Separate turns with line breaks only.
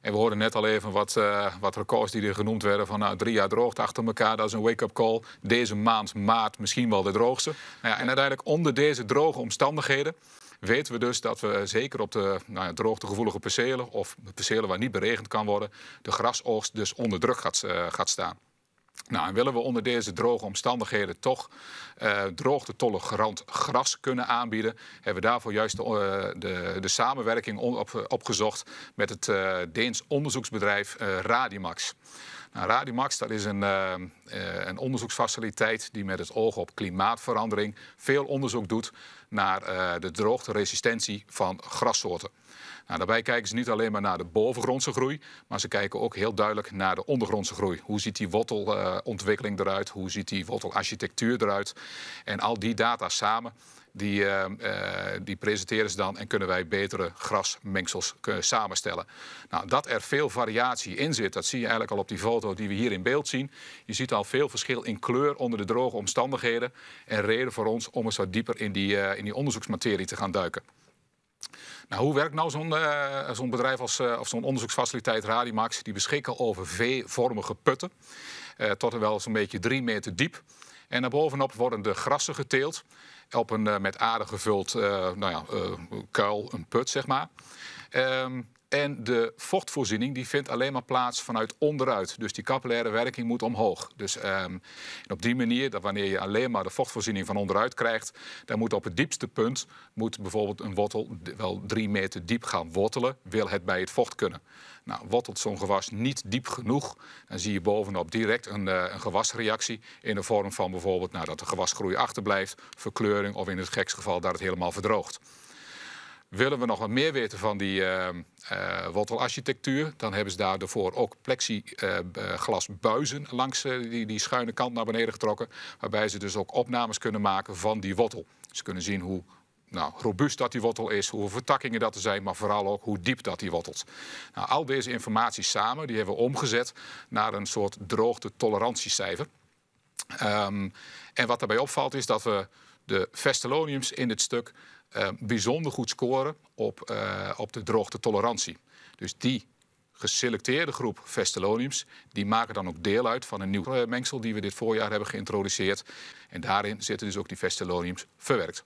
En we hoorden net al even wat, eh, wat records die er genoemd werden. Van nou, drie jaar droogte achter elkaar, dat is een wake-up call. Deze maand, maart, misschien wel de droogste. Nou ja, en uiteindelijk onder deze droge omstandigheden weten we dus dat we zeker op de nou droogtegevoelige percelen... of percelen waar niet beregend kan worden... de grasoogst dus onder druk gaat, eh, gaat staan. Nou, en willen we onder deze droge omstandigheden toch uh, eh, droogte tolerant gras kunnen aanbieden, hebben we daarvoor juist de, eh, de, samenwerking op, opgezocht met het uh, Deens onderzoeksbedrijf Radimax. Nou, Radimax dat is een, eh, eh, een, onderzoeksfaciliteit die met het oog op klimaatverandering veel onderzoek doet naar eh, de droogteresistentie van grassoorten. Nou, daarbij kijken ze niet alleen maar naar de bovengrondse groei, maar ze kijken ook heel duidelijk naar de ondergrondse groei. Hoe ziet die wortelontwikkeling eruit? Hoe ziet die wortelarchitectuur eruit? En al die data samen die, ehm, eh, die presenteren ze dan en kunnen wij betere grasmengsels eh, samenstellen. Nou, dat er veel variatie in zit, dat zie je eigenlijk al op die foto die we hier in beeld zien. Je ziet al veel verschil in kleur onder de droge omstandigheden. En reden voor ons om eens wat dieper in die, eh, in die onderzoeksmaterie te gaan duiken. Nou, hoe werkt nou zo'n bedrijf als of zo'n onderzoeksfaciliteit Radimax? Die beschikken over V-vormige putten, tot en wel zo'n beetje drie meter diep. En daarbovenop worden de grassen geteeld op een eh, met aarde gevuld eh, nou ja, eh, kuil, een put zeg maar. Ehm, en de vochtvoorziening die vindt alleen maar plaats vanuit onderuit. Dus die capillaire werking moet omhoog. Dus ehm, op die manier, dat wanneer je alleen maar de vochtvoorziening van onderuit krijgt, dan moet op het diepste punt moet bijvoorbeeld een wortel wel drie meter diep gaan wortelen, wil het bij het vocht kunnen. Nou, wortelt zo'n gewas niet diep genoeg, dan zie je bovenop direct een, eh, een gewasreactie in de vorm van bijvoorbeeld nou, dat de gewasgroei achterblijft, verkleuring of in het gekste geval dat het helemaal verdroogt. Willen we nog wat meer weten van die uh, wortelarchitectuur, dan hebben ze daarvoor ook plexiglasbuizen eh, langs die, die schuine kant naar beneden getrokken. Waarbij ze dus ook opnames kunnen maken van die wortel. Ze kunnen zien hoe nou, robuust dat die wortel is, hoeveel vertakkingen dat er zijn, maar vooral ook hoe diep dat die wortelt. Nou, al deze informatie samen, die hebben we omgezet naar een soort droogte-tolerantiecijfer. Ehm, en wat daarbij opvalt is dat we de Vestaloniums in dit stuk uh, bijzonder goed scoren op, eh, op de droogtetolerantie. Dus die geselecteerde groep Vestaloniums, die maken dan ook deel uit van een nieuw eh, mengsel die we dit voorjaar hebben geïntroduceerd. En daarin zitten dus ook die Vestaloniums verwerkt.